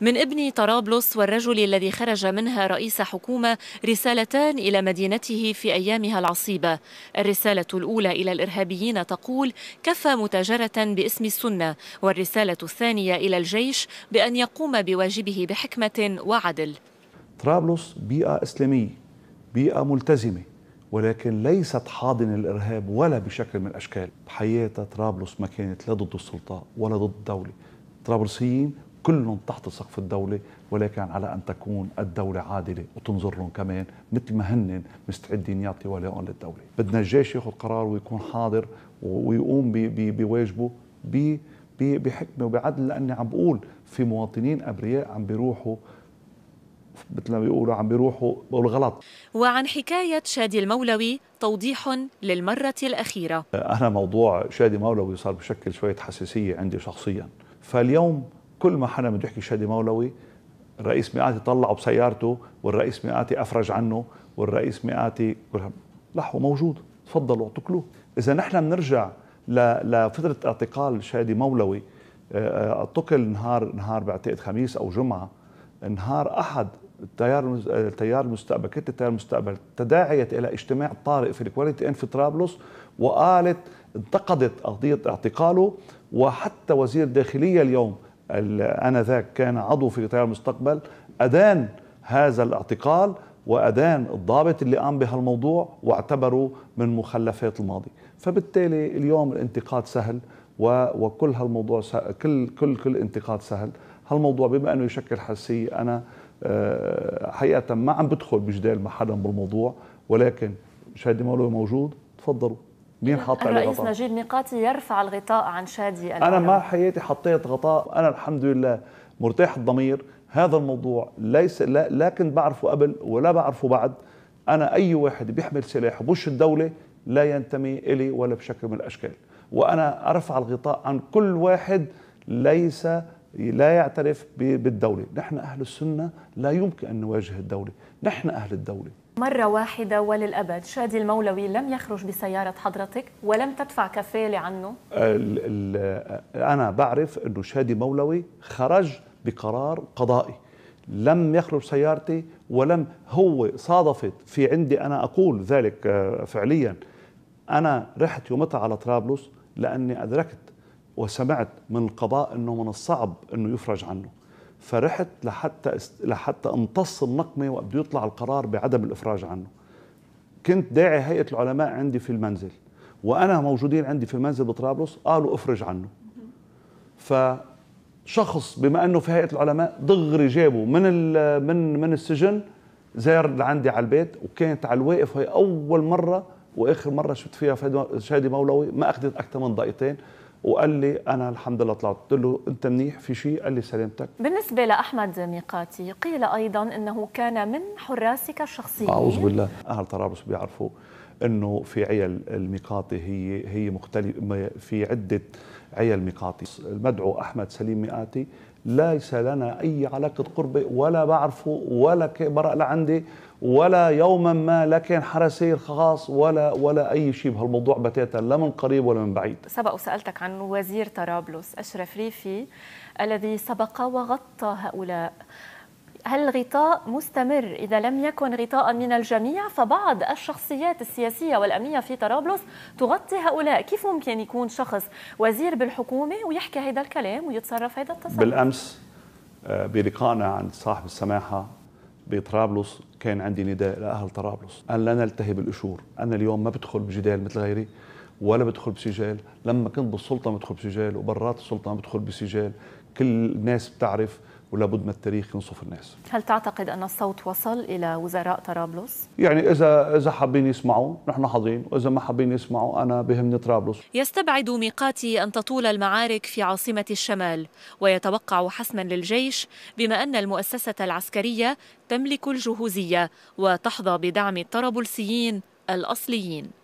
من ابن طرابلس والرجل الذي خرج منها رئيس حكومة رسالتان إلى مدينته في أيامها العصيبة الرسالة الأولى إلى الإرهابيين تقول كفى متاجرة باسم السنة والرسالة الثانية إلى الجيش بأن يقوم بواجبه بحكمة وعدل طرابلس بيئة إسلامية بيئة ملتزمة ولكن ليست حاضنة للإرهاب ولا بشكل من الأشكال بحياتها طرابلس ما كانت لا ضد السلطة ولا ضد الدولة طرابلسيين كلهم تحت سقف الدولة ولكن على أن تكون الدولة عادلة وتنظر لهم كمان مثل ما هن مستعدين يعطي ولاءهم للدولة بدنا الجيش ياخذ قرار ويكون حاضر ويقوم بواجبه بحكمة وبعدل لأني عم بقول في مواطنين أبرياء عم بيروحوا مثل ما بيقولوا عم بيروحوا بالغلط وعن حكاية شادي المولوي توضيح للمرة الأخيرة أنا موضوع شادي مولوي صار بشكل شوية حساسية عندي شخصيا فاليوم كل ما حدا بده يحكي شادي مولوي الرئيس مئاتي طلعه بسيارته والرئيس مئاتي افرج عنه والرئيس مئاتي كلها لحو موجود تفضلوا اعتقلوه اذا نحن بنرجع لفتره اعتقال شادي مولوي آه، آه، اعتقل نهار نهار بعتقد خميس او جمعه نهار احد التيار التيار آه، المستقبل كتله التيار المستقبل تداعيت الى اجتماع طارئ في الكواليتي ان في طرابلس وقالت انتقدت قضيه اعتقاله وحتى وزير الداخليه اليوم انذاك كان عضو في تيار المستقبل ادان هذا الاعتقال وادان الضابط اللي قام بهالموضوع واعتبره من مخلفات الماضي فبالتالي اليوم الانتقاد سهل وكل هالموضوع سهل كل كل كل انتقاد سهل هالموضوع بما انه يشكل حساسيه انا آه، حقيقه ما عم بدخل بجدال مع حدا بالموضوع ولكن شادي مولوي موجود تفضلوا مين حط عليه غطاء؟ الرئيس نجيب ميقاتي يرفع الغطاء عن شادي أنا ما حياتي حطيت غطاء أنا الحمد لله مرتاح الضمير هذا الموضوع ليس لا, لا كنت بعرفه قبل ولا بعرفه بعد أنا أي واحد بيحمل سلاح بوش الدولة لا ينتمي إلي ولا بشكل من الأشكال وأنا أرفع الغطاء عن كل واحد ليس لا يعترف بالدولة نحن أهل السنة لا يمكن أن نواجه الدولة نحن أهل الدولة مرة واحدة وللأبد شادي المولوي لم يخرج بسيارة حضرتك ولم تدفع كفالة عنه ال ال أنا بعرف أنه شادي مولوي خرج بقرار قضائي لم يخرج سيارتي ولم هو صادفت في عندي أنا أقول ذلك آه، فعليا أنا رحت يومتها على طرابلس لأني أدركت وسمعت من القضاء أنه من الصعب أنه يفرج عنه فرحت لحتى است... لحتى امتص النقمه وبده يطلع القرار بعدم الافراج عنه كنت داعي هيئه العلماء عندي في المنزل وانا موجودين عندي في المنزل بطرابلس قالوا افرج عنه فشخص بما انه في هيئه العلماء دغري جابه من ال... من من السجن زار لعندي على البيت وكانت على الواقف هي اول مره واخر مره شفت فيها شادي مولوي ما اخذت اكثر من دقيقتين وقال لي انا الحمد لله طلعت قلت له انت منيح في شيء قال لي سلامتك بالنسبه لاحمد ميقاتي قيل ايضا انه كان من حراسك الشخصيين اعوذ بالله اهل طرابلس بيعرفوا انه في عيال الميقاتي هي هي مختلف في عده عيال ميقاتي المدعو احمد سليم ميقاتي ليس لنا أي علاقة قرب ولا بعرفه ولا برق لعندي ولا يوما ما لا كان خاص ولا ولا اي شيء بهالموضوع بتاتا لا من قريب ولا من بعيد سبق وسالتك عن وزير طرابلس اشرف ريفي الذي سبق وغطى هؤلاء هل غطاء مستمر إذا لم يكن غطاء من الجميع فبعض الشخصيات السياسية والأمنية في طرابلس تغطي هؤلاء كيف ممكن يكون شخص وزير بالحكومة ويحكي هذا الكلام ويتصرف هذا التصرف بالأمس آه، بلقائنا عند صاحب السماحة بطرابلس كان عندي نداء لأهل طرابلس أن لا نلتهي بالأشور أنا اليوم ما بدخل بجدال مثل غيري ولا بدخل بسجال لما كنت بالسلطة بدخل بسجال وبرات السلطة بدخل بسجال كل الناس بتعرف ولابد من التاريخ ينصف الناس هل تعتقد أن الصوت وصل إلى وزراء طرابلس؟ يعني إذا إذا حابين يسمعوا نحن حاضرين وإذا ما حابين يسمعوا أنا بهمني طرابلس يستبعد ميقاتي أن تطول المعارك في عاصمة الشمال ويتوقع حسما للجيش بما أن المؤسسة العسكرية تملك الجهوزية وتحظى بدعم الطرابلسيين الأصليين